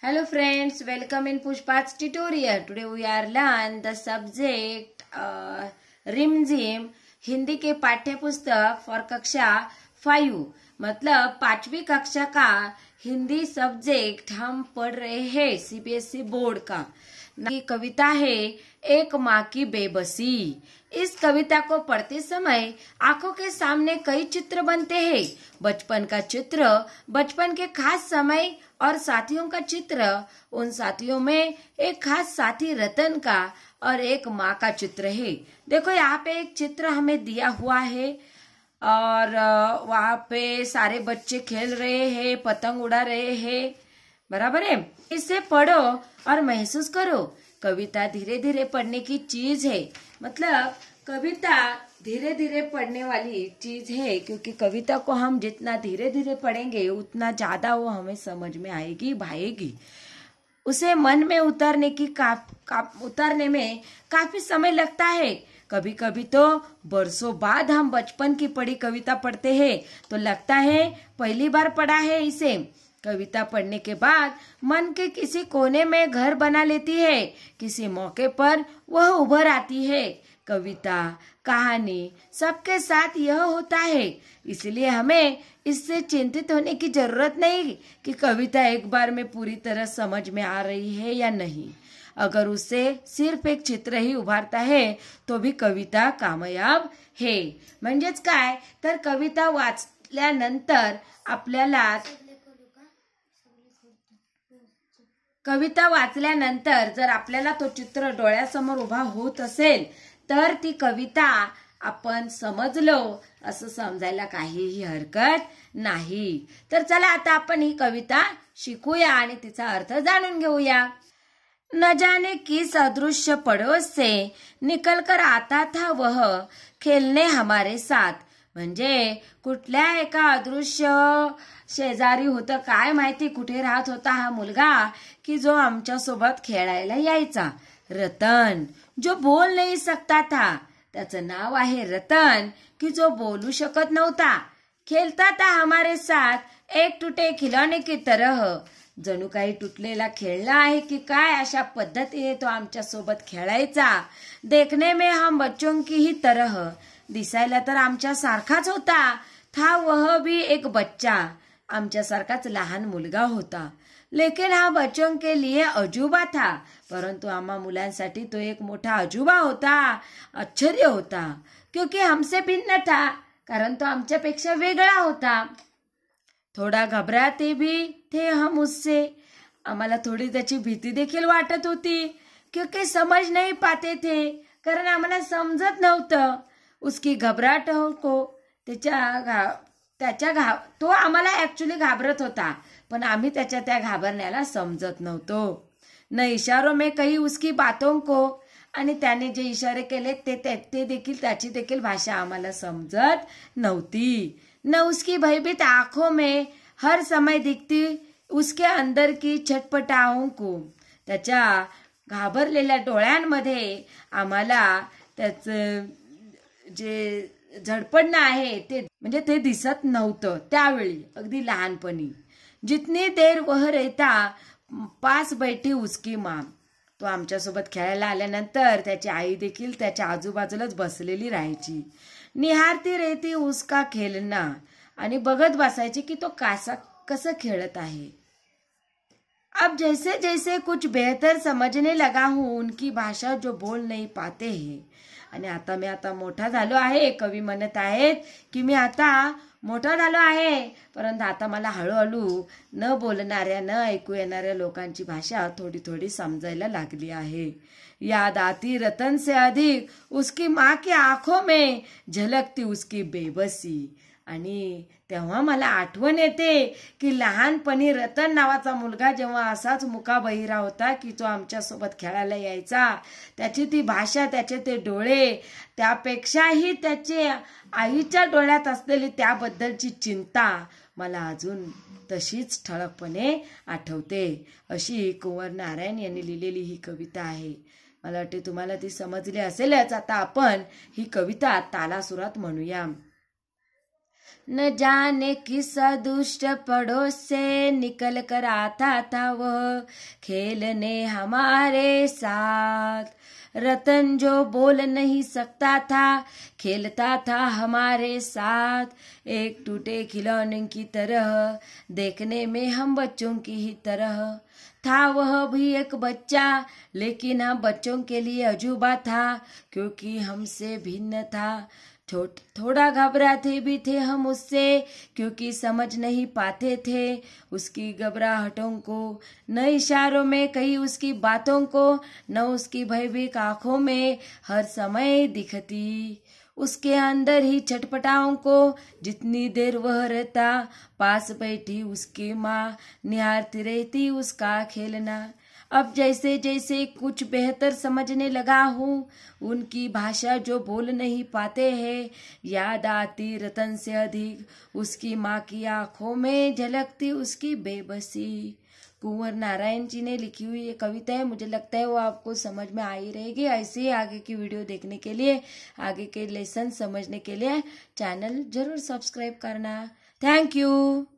Hello friends, welcome in Pushpa's tutorial. Today we are learn the subject uh, Rimjim Hindi के पाठ्य पुस्तक for कक्षा 5. मतलब पांचवी कक्षा का हिंदी सब्जेक्ट हम पढ़ रहे हैं सीबीएसई e बोर्ड का की कविता है एक माँ की बेबसी इस कविता को पढ़ते समय आंखों के सामने कई चित्र बनते हैं बचपन का चित्र बचपन के खास समय और साथियों का चित्र उन साथियों में एक खास साथी रतन का और एक माँ का चित्र है देखो यहाँ पे एक चित्र हमें दिया हुआ है और वहाँ पे सारे बच्चे खेल रहे हैं पतंग उड़ा रहे हैं बराबर है इसे पढ़ो और महसूस करो कविता धीरे धीरे पढ़ने की चीज है मतलब कविता धीरे धीरे पढ़ने वाली चीज है क्योंकि कविता को हम जितना धीरे धीरे पढ़ेंगे उतना ज्यादा वो हमें समझ में आएगी भाएगी उसे मन में उतरने की का, का, उतरने में काफी समय लगता है कभी कभी तो बरसों बाद हम बचपन की पढ़ी कविता पढ़ते हैं तो लगता है पहली बार पढ़ा है इसे कविता पढ़ने के बाद मन के किसी कोने में घर बना लेती है किसी मौके पर वह उभर आती है कविता कहानी सबके साथ यह होता है इसलिए हमें इससे चिंतित होने की जरूरत नहीं कि कविता एक बार में पूरी तरह समझ में आ रही है या नहीं अगर उसे सिर्फ एक चित्र ही उभारता है तो भी कविता कामयाब हे म्हणजेच काय तर कविता वाचल्यानंतर आपल्याला कविता वाचल्यानंतर जर आपल्याला तो चित्र डोळ्यासमोर उभा होत असेल तर ती कविता आपण समजलो असं समजायला काहीही हरकत नाही तर चला आता आपण ही कविता शिकूया आणि तिचा अर्थ जाणून घेऊया न जाने की अदृश्य पडोसे निकल कर आता था वह खेलने हमारे साथ म्हणजे कुठल्या एका अदृश्य शेजारी होत काय माहिती कुठे राहत होता हा मुलगा की जो आमच्या सोबत खेळायला यायचा रतन जो बोल नहीं सकता था त्याचं नाव आहे रतन की जो बोलू शकत नव्हता खेळता था हमारे साथ एक टुटे खिलौने की तरह जणू काही तुटलेला खेळला आहे की काय अशा पद्धतीने तो आमच्या सोबत खेळायचा देखने में हम बच्चों की ही तरह दिसायला तर आमच्या सारखाच होता था वह भी एक बच्चा आमच्यासारखाच लहान मुलगा होता लेकिन हा बचन के लिए अजूबा था परंतु आम्हा मुलांसाठी तो एक मोठा अजूबा होता आश्चर्य होता क्योंकि हमसे भिन्न था कारण तो आमच्यापेक्षा वेगळा होता थोडा घबराते भी थे हम उससे आम्हाला थोडी त्याची भीती देखील वाटत होती क्योंकि समज नाही पाते थे कारण आम्हाला समजत नव्हतं उसकी घबराट को त्याच्या त्याच्या घा तो आम्हाला ऍक्च्युली घाबरत होता पण आम्ही त्याच्या त्या घाबरण्याला समजत नव्हतो न इशारो मे काही उसकी बातों को आणि त्याने जे इशारे केले ते ते देखील त्याची देखील भाषा आम्हाला समजत नव्हती न उसकी भयभीत आंखों में हर समय दिखती उसके अंदर की छटपटाओं को त्याच्या घाबरलेल्या डोळ्यांमध्ये आम्हाला त्याचं जे झडपडणं आहे ते म्हणजे ते दिसत नव्हतं त्यावेळी अगदी लहानपणी जितनी देर वह रहता पास बैठी उसकी माम तो आमच्यासोबत खेळायला आल्यानंतर त्याची आई देखील त्याच्या आजूबाजूलाच बसलेली राहायची निहारती रेती उसका खेलना आणि बघत बसायची की तो कासा कसं खेळत आहे अब जैसे जैसे कुछ बेहतर समझने लगा हूँ उनकी भाषा जो बोल नाही पाते है आणि आता मी आता मोठा झालो आहे कवी म्हणत आहेत की मी आता मोठा झालो आहे परंतु आता मला हळूहळू न बोलणाऱ्या न ऐकू येणाऱ्या लोकांची भाषा थोडी थोडी समजायला लागली आहे याद आती रतन से अधिक उसकी माँ के आंखों में झलकती उसकी बेबसी आणि तेव्हा मला आठवण येते की लहानपणी रतन नावाचा मुलगा जेव्हा असाच मुकाबहिरा होता की तो आमच्यासोबत खेळायला यायचा त्याची ती भाषा त्याचे ते डोळे त्यापेक्षाही त्याचे आईच्या डोळ्यात असलेली त्याबद्दलची चिंता मला अजून तशीच ठळकपणे आठवते अशी कुंवर नारायण यांनी लिहिलेली ही कविता आहे मला वाटते तुम्हाला ती समजली असेलच आता आपण ही कविता तालासुरात म्हणूया न जाने किस दुष्ट पड़ोस से निकल कर आता था वह खेलने हमारे साथ रतन जो बोल नहीं सकता था खेलता था हमारे साथ एक टूटे खिलौने की तरह देखने में हम बच्चों की ही तरह था वह भी एक बच्चा लेकिन हम बच्चों के लिए अजूबा था क्योंकि हमसे भिन्न था थो, थोड़ा घबराते भी थे हम उससे क्योंकि समझ नहीं पाते थे उसकी घबराहटों को न इशारों में कहीं उसकी बातों को न उसकी भयभीत आंखों में हर समय दिखती उसके अंदर ही छटपटाओं को जितनी देर वह रहता पास बैठी उसकी माँ निहारती रहती उसका खेलना अब जैसे जैसे कुछ बेहतर समझने लगा हूँ उनकी भाषा जो बोल नहीं पाते हैं याद आती रतन से अधिक उसकी माँ की आंखों में झलकती उसकी बेबसी कुंवर नारायण जी ने लिखी हुई ये कविता है मुझे लगता है वो आपको समझ में आई रहेगी ऐसे ही आगे की वीडियो देखने के लिए आगे के लेसन समझने के लिए चैनल जरूर सब्सक्राइब करना थैंक यू